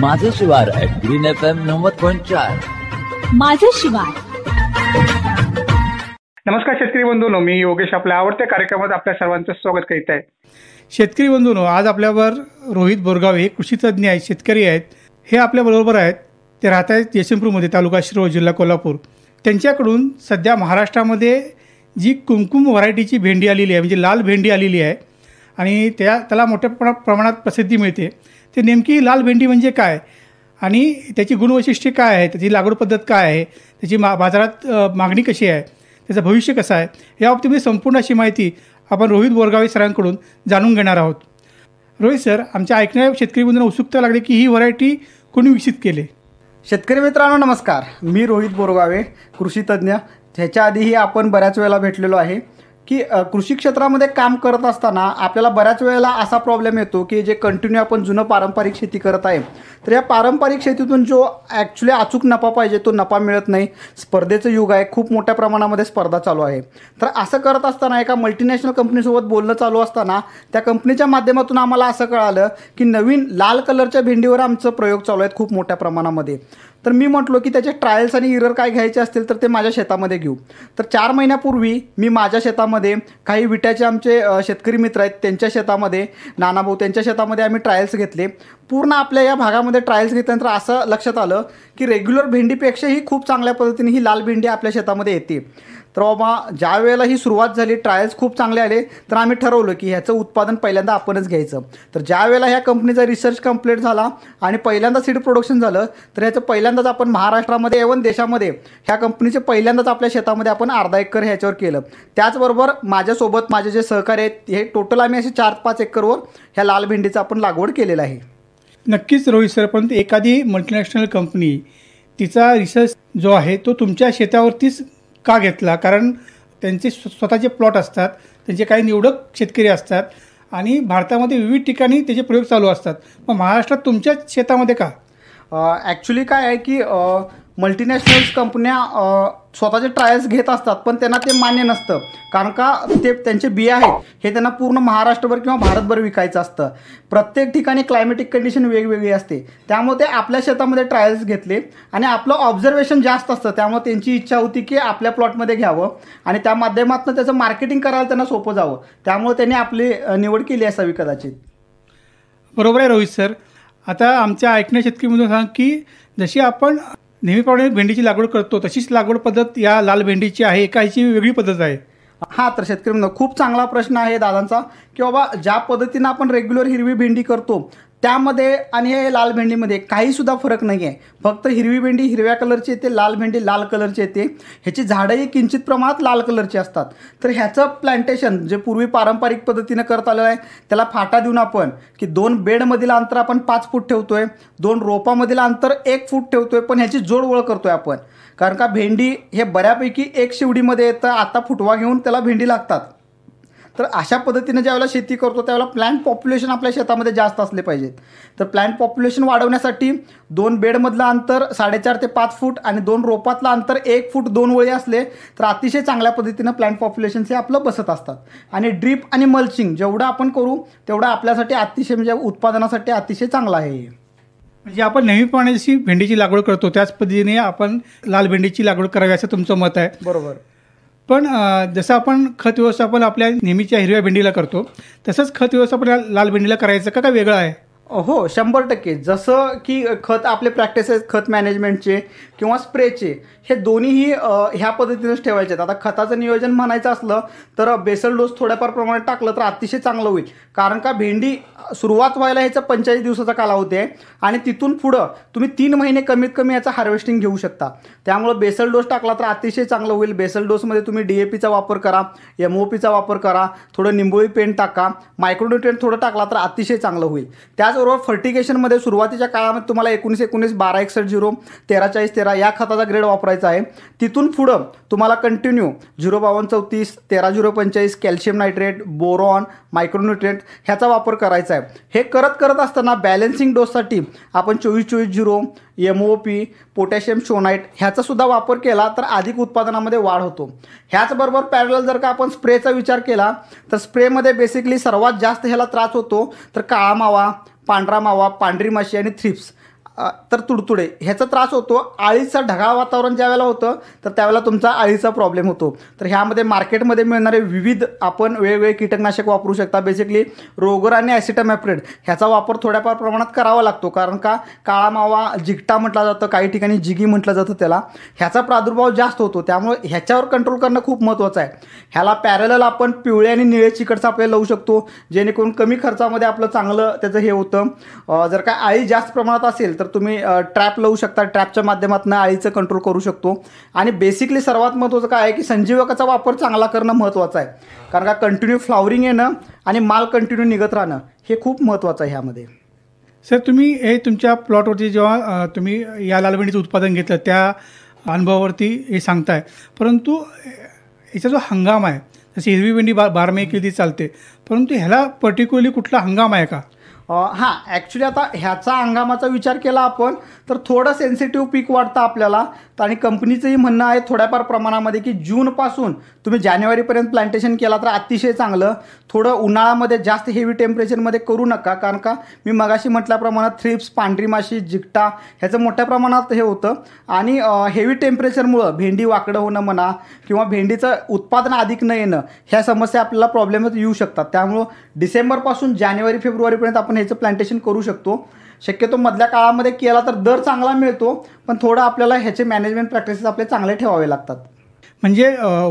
माझं शिवार green F M नव्वद पॉईंट चार माझं शिवार नमस्कार शेतकरी बंधूंनो मी योगेश आपल्या आवडत्या कार्यक्रमात आपल्या सर्वांचं स्वागत करीत आहे शेतकरी बंधूंनो आज आपल्यावर रोहित बोरगावे हे कृषी तज्ज्ञ आहेत शेतकरी आहेत हे आपल्या बरोबर आहेत ते राहत आहेत यशवंतपूरमध्ये तालुका शिरोळ जिल्हा कोल्हापूर त्यांच्याकडून सध्या महाराष्ट्रामध्ये जी कुमकुम व्हरायटीची भेंडी आलेली आहे म्हणजे लाल भेंडी आलेली आहे आणि त्या त्याला मोठ्या प्रमाणात प्रसिद्धी मिळते ते नेमकी लाल भेंडी म्हणजे काय आणि त्याची गुणवैशिष्ट्ये काय आहे त्याची लागवड पद्धत काय आहे त्याची मा बाजारात मागणी कशी आहे त्याचं भविष्य कसं आहे याबाबतीमध्ये म्हणजे मी संपूर्ण अशी माहिती आपण रोहित बोरगावे सरांकडून जाणून घेणार आहोत रोहित सर आमच्या ऐकणाऱ्या शेतकरी बंधूंना उत्सुकता लागली की ही व्हरायटी कोणी विकसित केले शेतकरी मित्रांनो नमस्कार मी रोहित बोरगावे कृषी तज्ज्ञ ह्याच्या आधीही आपण बऱ्याच वेळेला भेटलेलो आहे की कृषी क्षेत्रामध्ये काम करत असताना आपल्याला बऱ्याच वेळेला असा प्रॉब्लेम येतो की जे कंटिन्यू आपण जुनं पारंपरिक शेती करत आहे तर या पारंपरिक शेतीतून जो ॲक्च्युली अचूक नफा पाहिजे तो नफा मिळत नाही स्पर्धेचं युग आहे खूप मोठ्या प्रमाणामध्ये स्पर्धा चालू आहे तर असं करत असताना एका मल्टीनॅशनल कंपनीसोबत बोलणं चालू असताना त्या कंपनीच्या माध्यमातून आम्हाला असं कळालं की नवीन लाल कलरच्या भेंडीवर आमचं प्रयोग चालू आहेत खूप मोठ्या प्रमाणामध्ये तर मी म्हटलो की त्याचे ट्रायल्स आणि इरर काय घ्यायचे असतील तर ते माझ्या शेतामध्ये घेऊ तर चार महिन्यापूर्वी मी माझ्या शेतामध्ये काही विट्याचे आमचे शेतकरी मित्र आहेत त्यांच्या शेतामध्ये नानाभाऊ त्यांच्या शेतामध्ये आम्ही ट्रायल्स घेतले पूर्ण आपल्या या भागामध्ये ट्रायल्स घेतल्यानंतर असं लक्षात आलं की रेग्युलर भेंडीपेक्षाही खूप चांगल्या पद्धतीने ही लाल भेंडी आपल्या शेतामध्ये येते तर बाबा ज्या वेळेला ही सुरुवात झाली ट्रायल्स खूप चांगले आले तर आम्ही ठरवलं की ह्याचं उत्पादन पहिल्यांदा आपणच घ्यायचं तर ज्या वेळेला ह्या कंपनीचा रिसर्च कंप्लीट झाला आणि पहिल्यांदा सीड प्रोडक्शन झालं तर ह्याचं पहिल्यांदाच आपण महाराष्ट्रामध्ये एवन देशामध्ये ह्या कंपनीचे पहिल्यांदाच आपल्या शेतामध्ये आपण अर्धा एकर ह्याच्यावर केलं त्याचबरोबर माझ्यासोबत माझे जे सहकार्य आहेत हे टोटल आम्ही असे चार पाच एकरवर ह्या लाल भेंडीचं आपण लागवड केलेलं आहे नक्कीच रोहित सर एखादी मल्टीनॅशनल कंपनी तिचा रिसर्च जो आहे तो तुमच्या शेतावरतीच का घेतला कारण त्यांचे स्वतःचे प्लॉट असतात त्यांचे काही निवडक शेतकरी असतात आणि भारतामध्ये विविध ठिकाणी त्याचे प्रयोग चालू असतात मग महाराष्ट्रात तुमच्याच शेतामध्ये का ॲक्च्युली काय आहे की मल्टीनॅशनल्स कंपन्या स्वतःचे ट्रायल्स घेत असतात पण त्यांना ते मान्य नसतं कारण का ते त्यांचे बिया आहेत हे त्यांना पूर्ण महाराष्ट्रभर किंवा भारतभर विकायचं असतं प्रत्येक ठिकाणी क्लायमेटिक कंडिशन वेगवेगळी असते त्यामुळे ते आपल्या शेतामध्ये ट्रायल्स घेतले आणि आपलं ऑब्झर्वेशन जास्त असतं त्यामुळे त्यांची इच्छा होती की आपल्या प्लॉटमध्ये घ्यावं आणि त्या माध्यमातून त्याचं मार्केटिंग करायला त्यांना सोपं जावं त्यामुळे त्यांनी आपली निवड केली असावी कदाचित बरोबर आहे रोहित सर आता आमच्या ऐकण्या शेतकीमधून सांग की जशी आपण नेहमीप्रमाणे भेंडीची लागवड करतो तशीच लागवड पद्धत या लाल भेंडीची आहे का वेगळी पद्धत आहे हा तर शेतकरी खूप चांगला प्रश्न आहे दादांचा की बाबा ज्या पद्धतीनं आपण रेग्युलर हिरवी भेंडी करतो त्यामध्ये आणि हे लाल भेंडीमध्ये काहीसुद्धा फरक नाही आहे फक्त हिरवी भेंडी हिरव्या कलरची येते लाल भेंडी लाल कलरची येते ह्याची झाडंही किंचित प्रमाणात लाल कलरची असतात तर ह्याचं प्लांटेशन जे पूर्वी पारंपरिक पद्धतीनं करत आलेलं आहे त्याला फाटा देऊन आपण की दोन बेडमधील अंतर आपण पाच फूट ठेवतो आहे दोन रोपामधील अंतर एक फूट ठेवतो आहे पण ह्याची जोडवळ आहे आपण कारण का भेंडी हे बऱ्यापैकी एक शिवडीमध्ये येतं आता फुटवा घेऊन त्याला भेंडी लागतात तर अशा पद्धतीनं ज्यावेळेला शेती करतो त्यावेळेला प्लॅन्ट पॉप्युलेशन आपल्या शेतामध्ये जास्त असले पाहिजेत तर प्लॅन्ट पॉप्युलेशन वाढवण्यासाठी दोन बेडमधलं अंतर साडेचार ते पाच फूट आणि दोन रोपातलं अंतर एक फूट दोन वळी असले तर अतिशय चांगल्या पद्धतीनं प्लॅन्ट पॉप्युलेशन हे आपलं बसत असतात आणि ड्रीप आणि मल्चिंग जेवढं आपण करू तेवढं आपल्यासाठी अतिशय म्हणजे उत्पादनासाठी अतिशय चांगलं आहे म्हणजे आपण नेहमी पाण्याची भेंडीची लागवड करतो त्याच पद्धतीने आपण लाल भेंडीची लागवड करावी असं तुमचं मत आहे बरोबर पण जसं आपण खत व्यवस्थापन आपल्या नेहमीच्या हिरव्या भेंडीला करतो तसंच खत व्यवस्थापन लाल भेंडीला करायचं का का वेगळं आहे हो शंभर टक्के जसं की खत आपले प्रॅक्टिसेस खत मॅनेजमेंटचे किंवा स्प्रेचे हे दोन्हीही ह्या पद्धतीनंच ठेवायचे आहेत आता खताचं नियोजन म्हणायचं असलं तर बेसल डोस थोड्याफार प्रमाणात टाकलं तर अतिशय चांगलं होईल कारण का भेंडी सुरुवात व्हायला ह्याचा पंचेचाळीस दिवसाचा कालावधी आहे आणि तिथून पुढं तुम्ही तीन महिने कमीत कमी याचं हार्वेस्टिंग घेऊ शकता त्यामुळं बेसल डोस टाकला तर अतिशय चांगलं होईल बेसल डोसमध्ये तुम्ही डी ए पीचा वापर करा एम ओ पीचा वापर करा थोडं निंबोळी पेंट टाका मायक्रोन्युट्रेंट थोडं टाकला तर अतिशय चांगलं होईल त्याच त्याचबरोबर फर्टिकेशनमध्ये सुरुवातीच्या काळामध्ये तुम्हाला एकोणीस एकोणीस बारा एकसष्ट झिरो तेरा चाळीस तेरा या खताचा ग्रेड वापरायचा आहे तिथून पुढं तुम्हाला कंटिन्यू झिरो बावन्न चौतीस तेरा झिरो पंचेचाळीस कॅल्शियम नायट्रेट बोरॉन मायक्रोन्युट्रेट ह्याचा वापर करायचा आहे हे करत करत असताना बॅलेन्सिंग डोससाठी आपण चोवीस चोवीस zero M O P potassium schoenite ह्याचासुद्धा वापर केला तर अधिक उत्पादनामध्ये वाढ होतो ह्याचबरोबर पॅरल जर का आपण स्प्रेचा विचार केला तर स्प्रेमध्ये बेसिकली सर्वात जास्त ह्याला त्रास होतो तर काळा मावा पांढरा मावा पांढरी माशी आणि थ्रिप्स तर तुडतुडे ह्याचा त्रास होतो आळीचा ढगाळ वातावरण ज्यावेळेला होतं तर त्यावेळेला तुमचा आळीचा प्रॉब्लेम होतो तर ह्यामध्ये मार्केटमध्ये मिळणारे विविध आपण वेगवेगळे कीटकनाशक वापरू शकता बेसिकली रोगर आणि ॲसिटमॅप्रेड ह्याचा वापर थोड्याफार प्रमाणात करावा लागतो कारण का काळा मावा जिगटा म्हटला जातं काही ठिकाणी जिगी म्हटलं जातं त्याला ह्याचा प्रादुर्भाव जास्त होतो त्यामुळे ह्याच्यावर कंट्रोल करणं खूप महत्त्वाचं आहे ह्याला पॅरल आपण पिवळे आणि निळे चिकटचा आपल्याला लावू शकतो जेणेकरून कमी खर्चामध्ये आपलं चांगलं त्याचं हे होतं जर काय आळी जास्त प्रमाणात असेल तर तर तुम्ही ट्रॅप लावू शकता ट्रॅपच्या माध्यमातून आळीचं कंट्रोल करू शकतो आणि बेसिकली सर्वात महत्त्वाचं काय आहे की संजीवकाचा वापर चांगला करणं महत्त्वाचं आहे कारण का कंटिन्यू फ्लावरिंग येणं आणि माल कंटिन्यू निघत राहणं हे खूप महत्त्वाचं आहे ह्यामध्ये सर तुम्ही हे तुमच्या प्लॉटवरती जेव्हा तुम्ही या लालबंडीचं उत्पादन घेतलं त्या अनुभवावरती हे सांगताय परंतु याचा जो हंगाम आहे जसं हिरवी भेंडी बा बारमे किती चालते परंतु ह्याला पर्टिक्युलरली कुठला हंगाम आहे का हां ॲक्च्युली आता ह्याचा हंगामाचा विचार केला आपण तर थोडं सेन्सिटिव्ह पीक वाटतं आपल्याला तर आणि कंपनीचंही म्हणणं आहे थोड्याफार प्रमाणामध्ये की जूनपासून तुम्ही जानेवारीपर्यंत प्लांटेशन केला तर अतिशय चांगलं थोडं उन्हाळ्यामध्ये जास्त हेवी टेम्परेचरमध्ये करू नका कारण का मी मगाशी म्हटल्याप्रमाणे थ्रिप्स पांढरी माशी जिकटा ह्याचं मोठ्या प्रमाणात हे होतं आणि हेवी टेम्परेचरमुळं भेंडी वाकडं होणं म्हणा किंवा भेंडीचं उत्पादन अधिक न येणं ह्या समस्या आपल्याला प्रॉब्लेमच येऊ शकतात त्यामुळं डिसेंबरपासून जानेवारी फेब्रुवारीपर्यंत आपण आपण ह्याचं प्लांटेशन करू शकतो शक्यतो मधल्या काळामध्ये केला तर दर चांगला मिळतो पण थोडं आपल्याला ह्याचे मॅनेजमेंट प्रॅक्टिसेस आपले चांगले ठेवावे लागतात म्हणजे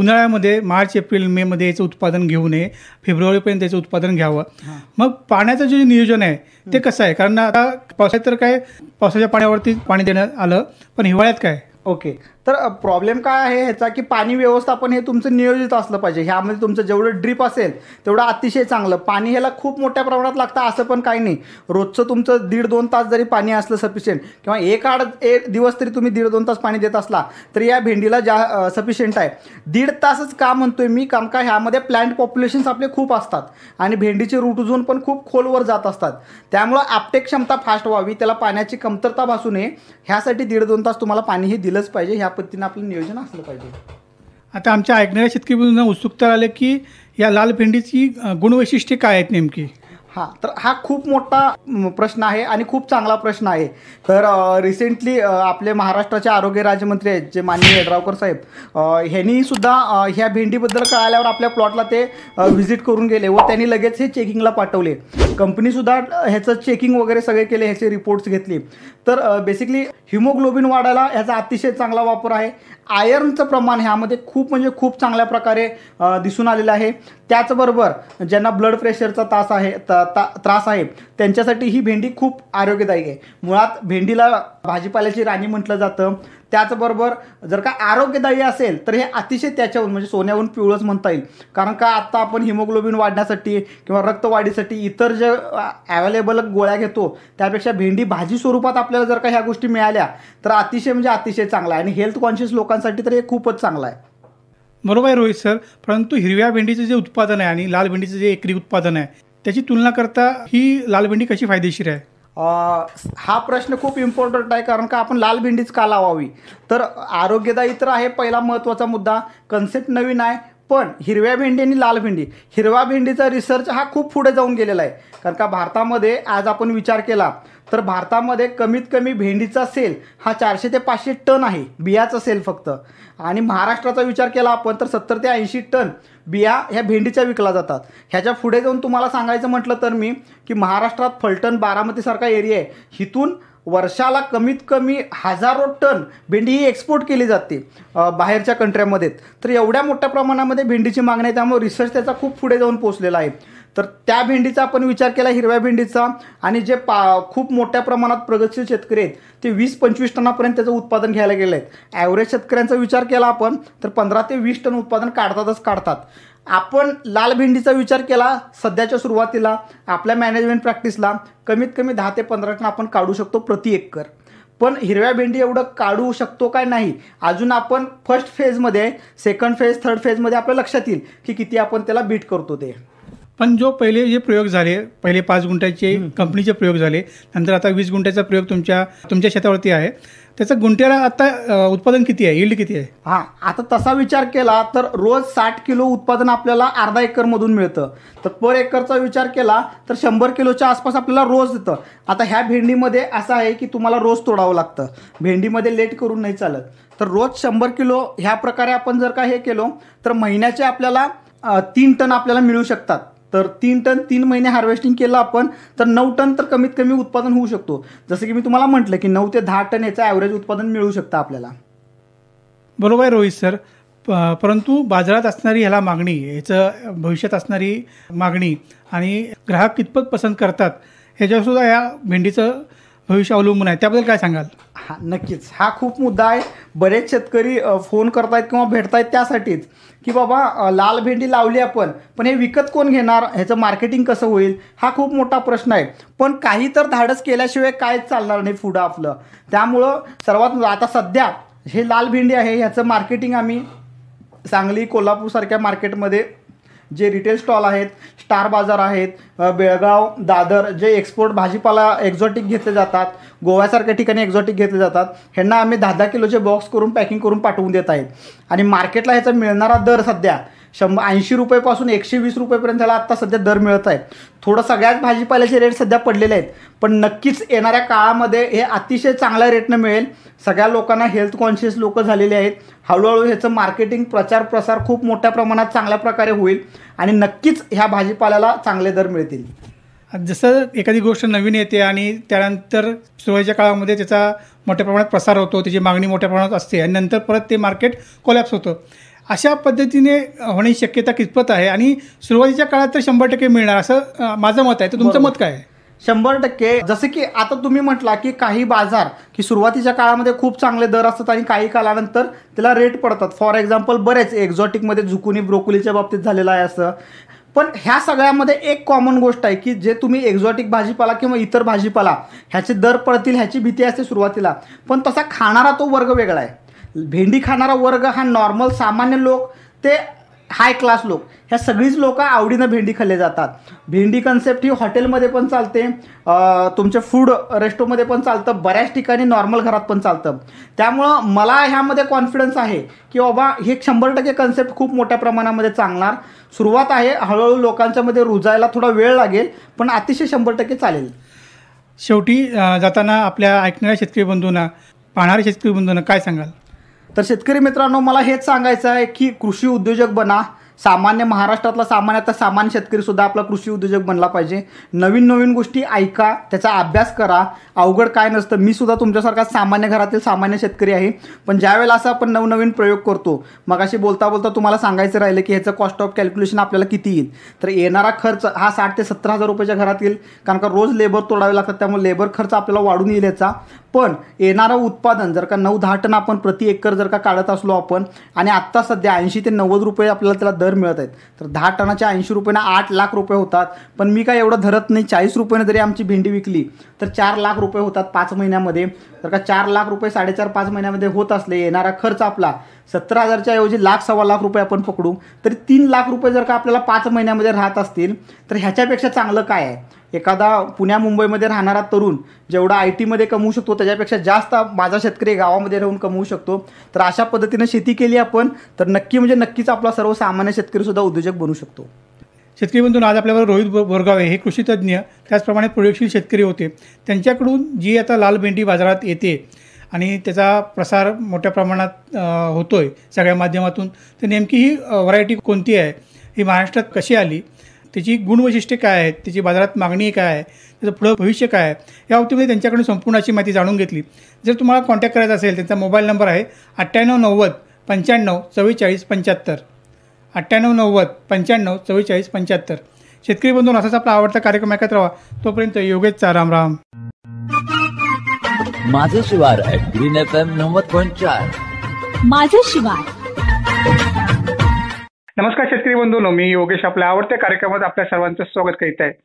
उन्हाळ्यामध्ये मार्च एप्रिल मे मध्ये याचं उत्पादन घेऊ नये फेब्रुवारीपर्यंत याचं उत्पादन घ्यावं मग पाण्याचं जे नियोजन आहे ते कसं आहे कारण आता पावसाळ्यात तर काय पावसाच्या पाण्यावरती पाणी देण्यात आलं पण हिवाळ्यात काय ओके तर प्रॉब्लेम काय आहे ह्याचा की पाणी व्यवस्थापन हे तुमचं नियोजित असलं पाहिजे ह्यामध्ये तुमचं जेवढं ड्रीप असेल तेवढं अतिशय चांगलं पाणी ह्याला खूप मोठ्या प्रमाणात लागतं असं पण काही नाही रोजचं तुमचं दीड दोन तास जरी पाणी असलं सफिशियंट किंवा एक आड एक दिवस तरी तुम्ही दीड दोन तास पाणी देत असला तरी या भेंडीला जा सफिशियंट आहे दीड तासच का म्हणतोय मी काम का ह्यामध्ये प्लांट पॉप्युलेशन्स आपले खूप असतात आणि भेंडीचे रूट झोन पण खूप खोलवर जात असतात त्यामुळं आपटेक क्षमता फास्ट व्हावी त्याला पाण्याची कमतरता भासू नये ह्यासाठी दीड दोन तास तुम्हाला पाणी हे दिलंच पाहिजे ह्या पद्धतीनं आपलं नियोजन असलं पाहिजे आता आमच्या ऐकणाऱ्या शेतकरी उत्सुकता आले की या लाल भेंडीची गुणवैशिष्ट्ये काय आहेत नेमकी हा तर हा खूप मोठा प्रश्न आहे आणि खूप चांगला प्रश्न आहे तर रिसेंटली आपले महाराष्ट्राचे आरोग्य राज्यमंत्री आहेत जे माननीय येड्रावकर साहेब ह्यांनी सुद्धा ह्या भेंडीबद्दल कळाल्यावर आपल्या प्लॉटला ते व्हिजिट करून गेले व त्यांनी लगेच हे चेकिंगला पाठवले कंपनीसुद्धा ह्याचं चेकिंग वगैरे सगळे केले ह्याचे रिपोर्ट्स घेतले तर बेसिकली हिमोग्लोबिन वाढायला ह्याचा अतिशय चांगला वापर आहे आयर्नचं प्रमाण ह्यामध्ये खूप म्हणजे खूप चांगल्या प्रकारे दिसून आलेलं आहे त्याचबरोबर ज्यांना ब्लड प्रेशरचा तास आहे त्रास आहे त्यांच्यासाठी ही भेंडी खूप आरोग्यदायी आहे मुळात भेंडीला भाजीपाल्याची राणी म्हटलं जातं त्याचबरोबर जर का आरोग्यदायी असेल तर हे अतिशय त्याच्याहून म्हणजे सोन्याहून पिवळंच म्हणता येईल कारण का आत्ता आपण हिमोग्लोबिन वाढण्यासाठी किंवा रक्तवाढीसाठी इतर जे अवेलेबल गोळ्या घेतो त्यापेक्षा भेंडी भाजी स्वरूपात आपल्याला जर का ह्या गोष्टी मिळाल्या तर अतिशय म्हणजे अतिशय चांगला आहे आणि हेल्थ कॉन्शियस लोकांसाठी तर हे खूपच चांगलं आहे बरोबर आहे रोहित सर परंतु हिरव्या भेंडीचं जे उत्पादन आहे आणि लाल भेंडीचं जे एकरी उत्पादन आहे त्याची तुलना करता ही लाल भेंडी कशी फायदेशीर आहे हा प्रश्न खूप इम्पॉर्टंट आहे कारण का आपण लाल भेंडीच का लावावी तर आरोग्यदायी तर आहे पहिला महत्त्वाचा मुद्दा कन्सेप्ट नवीन आहे पण हिरव्या भेंडी आणि लाल भेंडी हिरवा भेंडीचा रिसर्च हा खूप पुढे जाऊन गेलेला आहे कारण का भारतामध्ये आज आपण विचार केला तर भारतामध्ये कमीत कमी भेंडीचा सेल हा चारशे ते पाचशे टन आहे बियाचा सेल फक्त आणि महाराष्ट्राचा विचार केला आपण तर सत्तर ते ऐंशी टन बिया ह्या भेंडीच्या विकल्या जातात ह्याच्या पुढे जाऊन तुम्हाला सांगायचं म्हटलं तर मी की महाराष्ट्रात फलटण बारामतीसारखा एरिया आहे हिथून वर्षाला कमीत कमी हजारो टन भेंडी ही एक्सपोर्ट केली जाते बाहेरच्या कंट्र्यामध्ये तर एवढ्या मोठ्या प्रमाणामध्ये भेंडीची मागणी आहे त्यामुळे रिसर्च त्याचा खूप पुढे जाऊन पोचलेला आहे तर त्या भेंडीचा आपण विचार केला हिरव्या भेंडीचा आणि जे पा खूप मोठ्या प्रमाणात प्रगतशील शेतकरी आहेत ते वीस पंचवीस टनापर्यंत त्याचं उत्पादन घ्यायला गेले आहेत ॲव्हरेज शेतकऱ्यांचा विचार केला आपण तर पंधरा ते वीस टन उत्पादन काढतातच काढतात आपण लाल भेंडीचा विचार केला सध्याच्या सुरुवातीला आपल्या मॅनेजमेंट प्रॅक्टिसला कमीत कमी दहा ते पंधरा टन आपण काढू शकतो प्रति एकर पण हिरव्या भेंडी एवढं काढू शकतो काय नाही अजून आपण फर्स्ट फेजमध्ये सेकंड फेज थर्ड फेजमध्ये आपल्या लक्षात येईल की किती आपण त्याला बीट करतो ते पण जो पहिले जे प्रयोग झाले पहिले पाच गुंठ्याचे कंपनीचे प्रयोग झाले नंतर आता वीस गुंठ्याचा प्रयोग तुमच्या तुमच्या शेतावरती आहे त्याचं गुंठ्याला आता उत्पादन किती आहे इल्ड किती आहे हा आता तसा विचार केला तर रोज साठ किलो उत्पादन आपल्याला अर्धा एकरमधून मिळतं तर पर एकरचा विचार केला तर शंभर किलोच्या आसपास आपल्याला रोज देतं आता ह्या भेंडीमध्ये असं आहे की तुम्हाला रोज तोडावं लागतं भेंडीमध्ये लेट करून नाही चालत तर रोज शंभर किलो ह्या प्रकारे आपण जर का हे केलो तर महिन्याचे आपल्याला तीन टन आपल्याला मिळू शकतात तर तीन टन तीन महिने हार्वेस्टिंग केलं आपण तर नऊ टन तर कमीत कमी उत्पादन होऊ शकतो जसं की मी तुम्हाला म्हटलं की नऊ ते दहा टन याचं ॲव्हरेज उत्पादन मिळू शकतं आपल्याला बरोबर आहे रोहित सर परंतु बाजारात असणारी ह्याला मागणी ह्याचं भविष्यात असणारी मागणी आणि ग्राहक कितपत पसंत करतात सुद्धा या भेंडीचं भविष्य अवलंबून आहे त्याबद्दल काय सांगाल हा नक्कीच हा खूप मुद्दा आहे बरेच शेतकरी फोन करतायत किंवा भेटतायत त्यासाठीच की बाबा लाल भेंडी लावली आपण पण हे विकत कोण घेणार ह्याचं मार्केटिंग कसं होईल हा खूप मोठा प्रश्न आहे पण काही तर धाडस केल्याशिवाय काय चालणार नाही पुढं आपलं त्यामुळं सर्वात आता सध्या हे लाल भेंडी आहे ह्याचं मार्केटिंग आम्ही सांगली कोल्हापूरसारख्या मार्केटमध्ये जे रिटेल स्टॉल आहेत स्टार बाजार आहेत बेळगाव दादर जे एक्सपोर्ट भाजीपाला एक्झॉटिक घेतले जातात गोव्यासारख्या ठिकाणी एक्झॉटिक घेतले जातात ह्यांना आम्ही दहा दहा किलोचे बॉक्स करून पॅकिंग करून पाठवून देत आहेत आणि मार्केटला ह्याचा मिळणारा दर सध्या शंभ ऐंशी रुपयेपासून एकशे वीस रुपयेपर्यंत त्याला आत्ता सध्या दर मिळत आहे थोडं सगळ्याच भाजीपाल्याचे रेट सध्या पडलेले आहेत पण नक्कीच येणाऱ्या काळामध्ये हे अतिशय चांगल्या रेटनं मिळेल सगळ्या लोकांना हेल्थ कॉन्शियस लोक झालेले आहेत हळूहळू ह्याचं मार्केटिंग प्रचार प्रसार खूप मोठ्या प्रमाणात चांगल्या प्रकारे होईल आणि नक्कीच ह्या भाजीपाल्याला चांगले दर मिळतील जसं एखादी गोष्ट नवीन येते आणि त्यानंतर सुरुवातीच्या काळामध्ये त्याचा मोठ्या प्रमाणात प्रसार होतो त्याची मागणी मोठ्या प्रमाणात असते आणि नंतर परत ते मार्केट कोलॅप्स होतं अशा पद्धतीने होण्याची शक्यता कितपत आहे आणि सुरुवातीच्या काळात तर शंभर टक्के मिळणार असं माझं मत आहे तर तुमचं मत काय शंभर टक्के जसं की आता तुम्ही म्हटला की काही बाजार की सुरुवातीच्या काळामध्ये खूप चांगले दर असतात आणि काही काळानंतर त्याला रेट पडतात फॉर एक्झाम्पल बरेच एक्झॉटिकमध्ये झुकुनी ब्रोकोलीच्या बाबतीत झालेलं आहे असं पण ह्या सगळ्यामध्ये एक कॉमन गोष्ट आहे की जे तुम्ही एक्झॉटिक भाजीपाला किंवा इतर भाजीपाला ह्याचे दर पडतील ह्याची भीती असते सुरुवातीला पण तसा खाणारा तो वर्ग वेगळा आहे भेंडी खाणारा वर्ग हा नॉर्मल सामान्य लोक ते हाय क्लास लोक ह्या सगळीच लोक आवडीनं भेंडी खाल्ले जातात भेंडी कन्सेप्ट ही हॉटेलमध्ये पण चालते तुमच्या फूड रेस्टोमध्ये पण चालतं बऱ्याच ठिकाणी नॉर्मल घरात पण चालतं त्यामुळं मला ह्यामध्ये कॉन्फिडन्स आहे की बाबा हे शंभर टक्के कन्सेप्ट खूप मोठ्या प्रमाणामध्ये चालणार सुरुवात आहे हळूहळू लोकांच्यामध्ये रुजायला थोडा वेळ लागेल पण अतिशय शंभर टक्के चालेल शेवटी जाताना आपल्या ऐकणाऱ्या शेतकरी बंधूंना पाहणाऱ्या शेतकरी बंधूंना काय सांगाल तर शेतकरी मित्रांनो मला हेच सांगायचं आहे की कृषी उद्योजक बना सामान्य महाराष्ट्रातला सामान्यतः सामान्य शेतकरी सुद्धा आपला कृषी उद्योजक बनला पाहिजे नवीन नवीन गोष्टी ऐका त्याचा अभ्यास करा अवघड काय नसतं मी सुद्धा तुमच्यासारखा सामान्य घरातील सामान्य शेतकरी आहे पण ज्यावेळेला असं आपण नवनवीन प्रयोग करतो मग अशी बोलता बोलता तुम्हाला सांगायचं राहिलं की ह्याचं कॉस्ट ऑफ कॅल्क्युलेशन आपल्याला किती येईल तर येणारा खर्च हा साठ ते सत्तर हजार रुपयाच्या घरात येईल कारण का रोज लेबर तोडावे लागतात त्यामुळे लेबर खर्च आपल्याला वाढून येईल याचा पण येणारं उत्पादन जर का नऊ दहा टन आपण प्रति एकर जर का काढत असलो आपण आणि आत्ता सध्या ऐंशी ते नव्वद रुपये आपल्याला त्याला दर दर मिळत आहेत तर दहा टनाच्या ऐंशी रुपयांना आठ लाख रुपये होतात पण मी काय एवढं धरत नाही चाळीस रुपयेनं जरी आमची भेंडी विकली तर चार लाख रुपये होतात पाच महिन्यामध्ये तर का चार लाख रुपये साडेचार पाच महिन्यामध्ये होत असले येणारा खर्च आपला सतरा हजारच्या ऐवजी लाख सव्वा लाख रुपये आपण पकडू तरी तीन लाख रुपये जर का आपल्याला पाच महिन्यामध्ये राहत असतील तर ह्याच्यापेक्षा चांगलं काय आहे एखादा पुण्या मुंबईमध्ये राहणारा तरुण जेवढा आय टीमध्ये कमवू शकतो त्याच्यापेक्षा जास्त माझा शेतकरी गावामध्ये राहून कमवू शकतो तर अशा पद्धतीनं शेती केली आपण तर नक्की म्हणजे नक्कीच आपला सर्वसामान्य शेतकरीसुद्धा उद्योजक बनू शकतो शेतकरी बंधून आज आपल्याबरोबर रोहित बोरगावे हे कृषी तज्ज्ञ त्याचप्रमाणे प्रयोगशील शेतकरी होते त्यांच्याकडून जी आता लाल भेंडी बाजारात येते आणि त्याचा प्रसार मोठ्या प्रमाणात होतोय सगळ्या माध्यमातून तर नेमकी ही व्हरायटी कोणती आहे ही महाराष्ट्रात कशी आली त्याची गुणवैशिष्ट्ये काय आहेत त्याची बाजारात मागणी काय आहे त्याचं पुढं भविष्य काय आहे या बाबतीमध्ये त्यांच्याकडून संपूर्ण अशी माहिती जाणून घेतली जर तुम्हाला कॉन्टॅक्ट करायचा असेल त्यांचा मोबाईल नंबर आहे अठ्ठ्याण्णव नव्वद पंच्याण्णव चव्वेचाळीस पंच्याहत्तर अठ्ठ्याण्णव नव्वद पंच्याण्णव चव्वेचाळीस पंच्याहत्तर शेतकरी बंधून असाच आपला आवडता कार्यक्रम ऐकत राहा तोपर्यंत योगेशचा राम राम माझं शिवार ग्रीन एफ एम नव्वद पॉईंट चार माझं शिवार नमस्कार शेतकरी बंधूंनो मी योगेश आपल्या आवडत्या कार्यक्रमात आपल्या सर्वांचं स्वागत करीत आहे